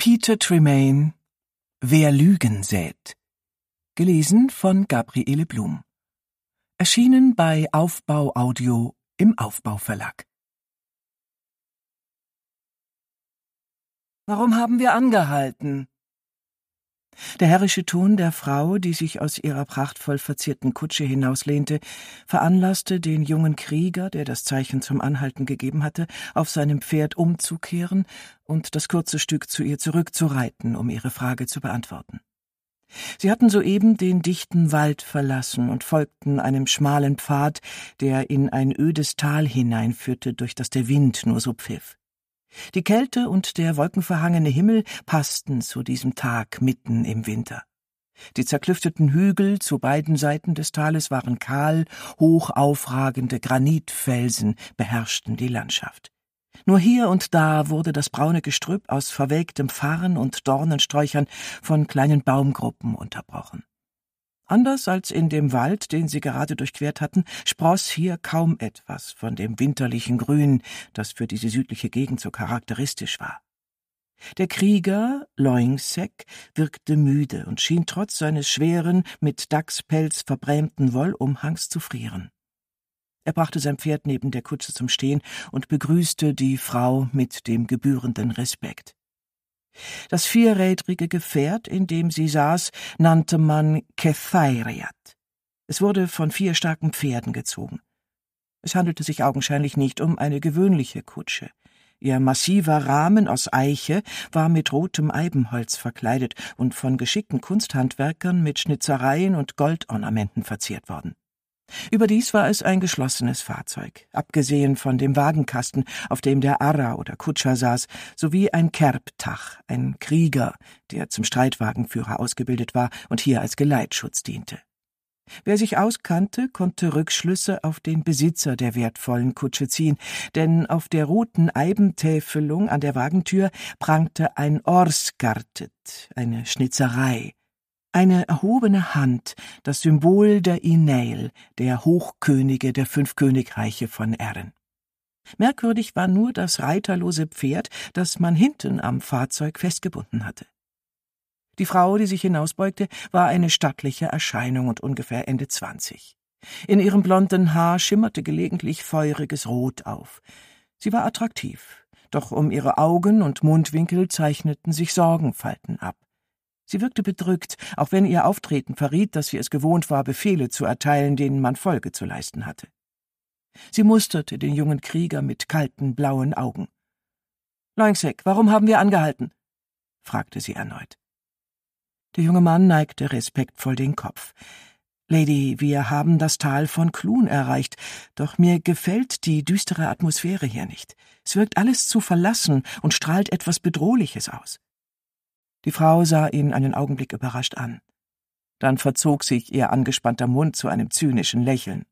Peter Tremaine Wer Lügen sät. Gelesen von Gabriele Blum. Erschienen bei Aufbau Audio im Aufbau Verlag. Warum haben wir angehalten? Der herrische Ton der Frau, die sich aus ihrer prachtvoll verzierten Kutsche hinauslehnte, veranlasste den jungen Krieger, der das Zeichen zum Anhalten gegeben hatte, auf seinem Pferd umzukehren und das kurze Stück zu ihr zurückzureiten, um ihre Frage zu beantworten. Sie hatten soeben den dichten Wald verlassen und folgten einem schmalen Pfad, der in ein ödes Tal hineinführte, durch das der Wind nur so pfiff. Die Kälte und der wolkenverhangene Himmel passten zu diesem Tag mitten im Winter. Die zerklüfteten Hügel zu beiden Seiten des Tales waren kahl, hoch aufragende Granitfelsen beherrschten die Landschaft. Nur hier und da wurde das braune Gestrüpp aus verwelktem Farn und Dornensträuchern von kleinen Baumgruppen unterbrochen. Anders als in dem Wald, den sie gerade durchquert hatten, spross hier kaum etwas von dem winterlichen Grün, das für diese südliche Gegend so charakteristisch war. Der Krieger, Loingsek, wirkte müde und schien trotz seines schweren, mit Dachspelz verbrämten Wollumhangs zu frieren. Er brachte sein Pferd neben der Kutsche zum Stehen und begrüßte die Frau mit dem gebührenden Respekt. Das vierrädrige Gefährt, in dem sie saß, nannte man Kethairiat. Es wurde von vier starken Pferden gezogen. Es handelte sich augenscheinlich nicht um eine gewöhnliche Kutsche. Ihr massiver Rahmen aus Eiche war mit rotem Eibenholz verkleidet und von geschickten Kunsthandwerkern mit Schnitzereien und Goldornamenten verziert worden. Überdies war es ein geschlossenes Fahrzeug, abgesehen von dem Wagenkasten, auf dem der Arra oder Kutscher saß, sowie ein Kerbtach, ein Krieger, der zum Streitwagenführer ausgebildet war und hier als Geleitschutz diente. Wer sich auskannte, konnte Rückschlüsse auf den Besitzer der wertvollen Kutsche ziehen, denn auf der roten Eibentäfelung an der Wagentür prangte ein Orskartet, eine Schnitzerei, eine erhobene Hand, das Symbol der Inail, der Hochkönige der fünf Königreiche von Erden. Merkwürdig war nur das reiterlose Pferd, das man hinten am Fahrzeug festgebunden hatte. Die Frau, die sich hinausbeugte, war eine stattliche Erscheinung und ungefähr Ende zwanzig. In ihrem blonden Haar schimmerte gelegentlich feuriges Rot auf. Sie war attraktiv, doch um ihre Augen und Mundwinkel zeichneten sich Sorgenfalten ab. Sie wirkte bedrückt, auch wenn ihr Auftreten verriet, dass sie es gewohnt war, Befehle zu erteilen, denen man Folge zu leisten hatte. Sie musterte den jungen Krieger mit kalten, blauen Augen. Loingsek, warum haben wir angehalten? fragte sie erneut. Der junge Mann neigte respektvoll den Kopf. Lady, wir haben das Tal von Clun erreicht, doch mir gefällt die düstere Atmosphäre hier nicht. Es wirkt alles zu verlassen und strahlt etwas Bedrohliches aus. Die Frau sah ihn einen Augenblick überrascht an. Dann verzog sich ihr angespannter Mund zu einem zynischen Lächeln.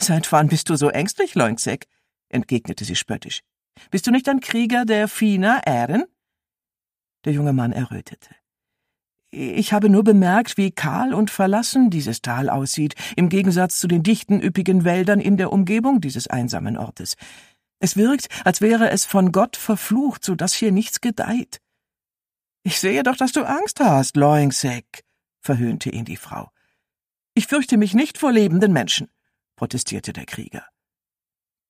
Seit wann bist du so ängstlich, Leunzek? entgegnete sie spöttisch. Bist du nicht ein Krieger der Fina Ähren? Der junge Mann errötete. Ich habe nur bemerkt, wie kahl und verlassen dieses Tal aussieht, im Gegensatz zu den dichten, üppigen Wäldern in der Umgebung dieses einsamen Ortes. Es wirkt, als wäre es von Gott verflucht, so dass hier nichts gedeiht. Ich sehe doch, dass du Angst hast, Loingsek, verhöhnte ihn die Frau. Ich fürchte mich nicht vor lebenden Menschen, protestierte der Krieger.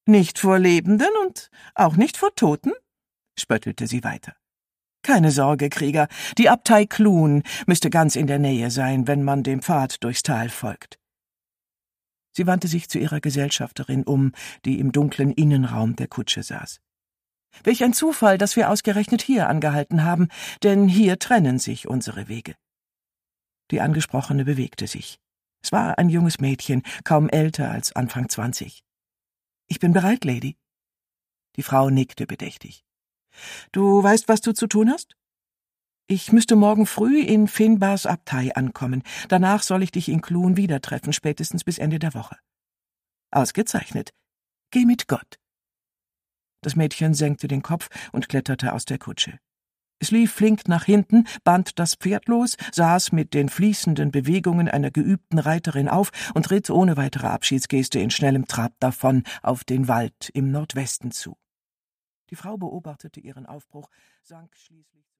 Nicht vor Lebenden und auch nicht vor Toten? spöttelte sie weiter. Keine Sorge, Krieger, die Abtei Klun müsste ganz in der Nähe sein, wenn man dem Pfad durchs Tal folgt. Sie wandte sich zu ihrer Gesellschafterin um, die im dunklen Innenraum der Kutsche saß. Welch ein Zufall, dass wir ausgerechnet hier angehalten haben, denn hier trennen sich unsere Wege. Die Angesprochene bewegte sich. Es war ein junges Mädchen, kaum älter als Anfang zwanzig. Ich bin bereit, Lady. Die Frau nickte bedächtig. Du weißt, was du zu tun hast? Ich müsste morgen früh in Finbars Abtei ankommen. Danach soll ich dich in Kluhn wieder treffen, spätestens bis Ende der Woche. Ausgezeichnet. Geh mit Gott. Das Mädchen senkte den Kopf und kletterte aus der Kutsche. Es lief flink nach hinten, band das Pferd los, saß mit den fließenden Bewegungen einer geübten Reiterin auf und ritt ohne weitere Abschiedsgeste in schnellem Trab davon auf den Wald im Nordwesten zu. Die Frau beobachtete ihren Aufbruch, sank schließlich.